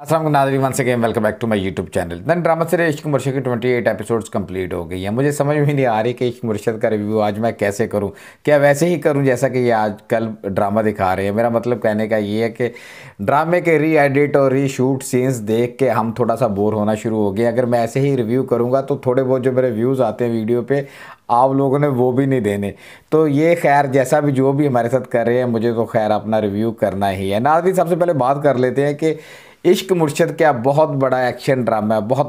असलम नाजरी वन गेम welcome back to my YouTube channel then drama से इश्क मुर्शद की ट्वेंटी एट एपिसोड्स कंप्लीट हो गई है मुझे समझ में नहीं आ रही कि इश्क मुर्शद का रिव्यू आज मैं कैसे करूं क्या वैसे ही करूं जैसा कि ये आजकल ड्रामा दिखा रहे हैं मेरा मतलब कहने का ये है कि ड्रामे के री एडिट और री शूट सीन्स देख के हम थोड़ा सा बोर होना शुरू हो गए अगर मैं ऐसे ही रिव्यू करूँगा तो थोड़े बहुत जो मेरे व्यूज़ आते हैं वीडियो पर आप लोगों ने वो भी नहीं देने तो ये खैर जैसा भी जो भी हमारे साथ कर रहे हैं मुझे तो खैर अपना रिव्यू करना ही है नाजी सबसे पहले बात कर लेते हैं कि इश्क मुर्शद क्या बहुत बड़ा एक्शन ड्रामा है बहुत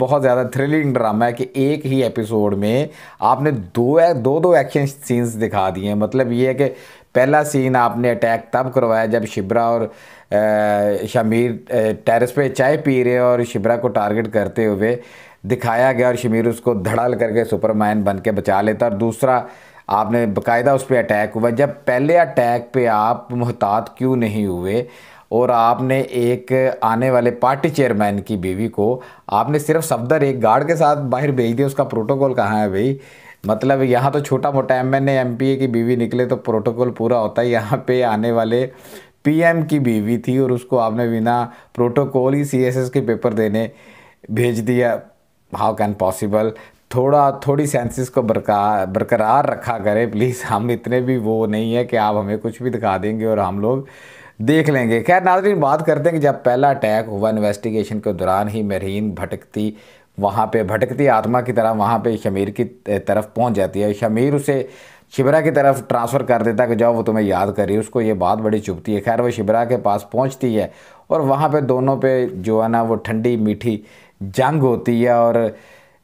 बहुत ज़्यादा थ्रिलिंग ड्रामा है कि एक ही एपिसोड में आपने दो दो दो एक्शन सीन्स दिखा दिए हैं मतलब ये है कि पहला सीन आपने अटैक तब करवाया जब शिब्रा और शमीर टेरेस पे चाय पी रहे और शिब्रा को टारगेट करते हुए दिखाया गया और शमीर उसको धड़ाल करके सुपरमैन बन के बचा लेता और दूसरा आपने बकायदा उस पर अटैक हुआ जब पहले अटैक पे आप मोहतात क्यों नहीं हुए और आपने एक आने वाले पार्टी चेयरमैन की बीवी को आपने सिर्फ सफदर एक गार्ड के साथ बाहर भेज दिया उसका प्रोटोकॉल कहाँ है भाई मतलब यहाँ तो छोटा मोटा M N M P A की बीवी निकले तो प्रोटोकॉल पूरा होता है यहाँ पे आने वाले पीएम की बीवी थी और उसको आपने बिना प्रोटोकॉल ही सीएसएस के पेपर देने भेज दिया हाउ कैन पॉसिबल थोड़ा थोड़ी सेंसिस को बरकरार बरकरार रखा करें प्लीज़ हम इतने भी वो नहीं है कि आप हमें कुछ भी दिखा देंगे और हम लोग देख लेंगे खैर नाजरीन बात करते हैं कि जब पहला अटैक हुआ इन्वेस्टिगेशन के दौरान ही मरीन भटकती वहाँ पे भटकती आत्मा की तरह वहाँ पे शमीर की तरफ पहुँच जाती है शमीर उसे शिबरा की तरफ ट्रांसफ़र कर देता कि जाओ वो तुम्हें याद कर रही उसको ये बात बड़ी चुभती है खैर वो शिबरा के पास पहुँचती है और वहाँ पर दोनों पर जो है ना वो ठंडी मीठी जंग होती है और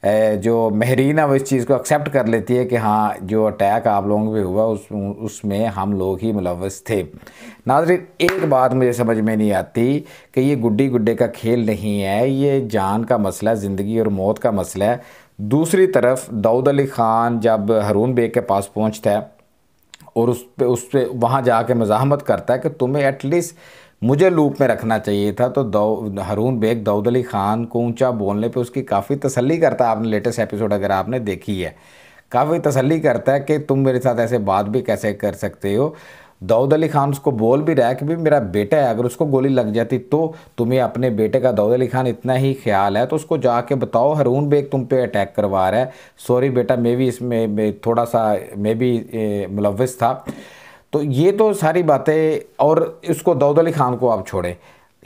जो महरीन है वो इस चीज़ को एक्सेप्ट कर लेती है कि हाँ जो अटैक आप लोगों पे हुआ उस उसमें हम लोग ही मुलवस थे नाजरीन एक बात मुझे समझ में नहीं आती कि ये गुड्डी गुड्डे का खेल नहीं है ये जान का मसला ज़िंदगी और मौत का मसला है दूसरी तरफ दाऊद अली ख़ान जब हरून बेग के पास पहुँचता है और उस पर उस पर वहाँ जा कर मज़ाहमत करता है कि तुम्हें एटलीस्ट मुझे लूप में रखना चाहिए था तो दौ हरून बेग दाऊद अली ख़ान को ऊंचा बोलने पे उसकी काफ़ी तसल्ली करता है आपने लेटेस्ट एपिसोड अगर आपने देखी है काफ़ी तसल्ली करता है कि तुम मेरे साथ ऐसे बात भी कैसे कर सकते हो दाऊद अली खान उसको बोल भी रहा है कि भी मेरा बेटा है अगर उसको गोली लग जाती तो तुम्हें अपने बेटे का दाऊद अली खान इतना ही ख्याल है तो उसको जाके बताओ हरून बेग तुम पे अटैक करवा रहा है सॉरी बेटा मैं भी इसमें थोड़ा सा मैं भी मुलविस था तो ये तो सारी बातें और इसको दाऊद अली खान को आप छोड़ें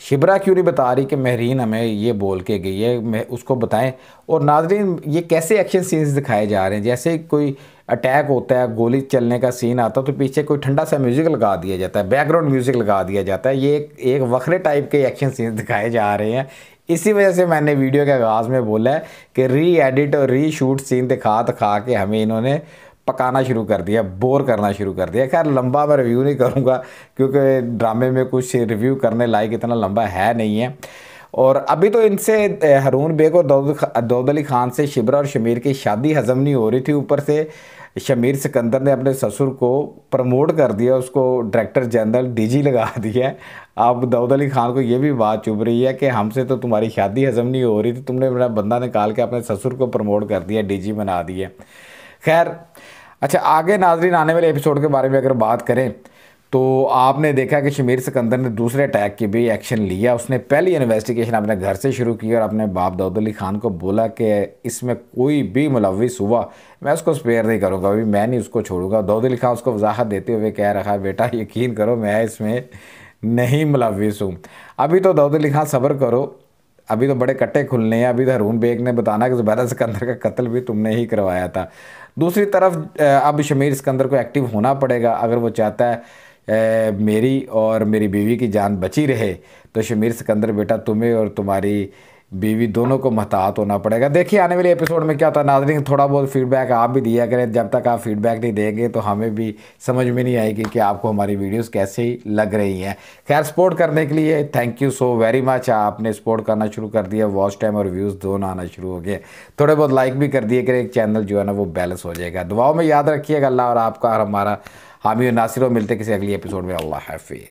शिबरा क्यों नहीं बता रही कि महरीन हमें ये बोल के गई है उसको बताएं और नाजरीन ये कैसे एक्शन सीन्स दिखाए जा रहे हैं जैसे कोई अटैक होता है गोली चलने का सीन आता है तो पीछे कोई ठंडा सा म्यूज़िक लगा दिया जाता है बैकग्राउंड म्यूज़िक लगा दिया जाता है ये एक, एक वक्रे टाइप के एक्शन सीन दिखाए जा रहे हैं इसी वजह से मैंने वीडियो के आगाज़ में बोला है कि री एडिट और री शूट सीन दिखा दिखा के हमें इन्होंने पकाना शुरू कर दिया बोर करना शुरू कर दिया खैर लंबा मैं रिव्यू नहीं करूँगा क्योंकि ड्रामे में कुछ रिव्यू करने लायक इतना लंबा है नहीं है और अभी तो इनसे हरून बेग और दाऊद अली खान से शिबरा और शमीर की शादी हज़म नहीं हो रही थी ऊपर से शमीर सिकंदर ने अपने ससुर को प्रमोट कर दिया उसको डायरेक्टर जनरल डीजी लगा दिया अब दाऊद अली खान को ये भी बात चुभ रही है कि हमसे तो तुम्हारी शादी हज़म नहीं हो रही थी तुमने मेरा बंदा निकाल के अपने ससुर को प्रमोट कर दिया डीजी बना दिया खैर अच्छा आगे नाजरीन आने वाले एपिसोड के बारे में अगर बात करें तो आपने देखा कि शमीर सिकंदर ने दूसरे अटैक की भी एक्शन लिया उसने पहली इन्वेस्टिगेशन अपने घर से शुरू की और अपने बाप दाऊद अली ख़ान को बोला कि इसमें कोई भी मुलविस हुआ मैं उसको स्पेयर नहीं करूँगा अभी मैं नहीं उसको छोड़ूंगा दाऊद अली ख़ान उसको वजाहत देते हुए कह रहा है बेटा यकीन करो मैं इसमें नहीं मुलविस हूँ अभी तो दाऊद अली ख़ान सब्र करो अभी तो बड़े कट्टे खुलने हैं अभी तो हरून बेग ने बताना कि जुबैदा सिकंदर का कत्ल भी तुमने ही करवाया था दूसरी तरफ अब शमीर सिकंदर को एक्टिव होना पड़ेगा अगर वो चाहता है मेरी और मेरी बीवी की जान बची रहे तो शमीर सिकंदर बेटा तुम्हें और तुम्हारी बीवी दोनों को महतात होना पड़ेगा देखिए आने वाले एपिसोड में क्या होता है नाजरिंग थोड़ा बहुत फीडबैक आप भी दिया करें जब तक आप फीडबैक नहीं देंगे तो हमें भी समझ में नहीं आएगी कि आपको हमारी वीडियोस कैसे लग रही हैं खैर सपोर्ट करने के लिए thank you so very much आपने सपोर्ट करना शुरू कर दिया वॉच टाइम और व्यूज़ दोनों आना शुरू हो गए थोड़े बहुत लाइक भी कर दिए करें एक चैनल जो है ना वो बैलेंस हो जाएगा दुआओं में याद रखिएगा अल्लाह और आपका और हमारा हामी नासिर मिलते किसी अगली एपिसोड में अल्लाह हाफि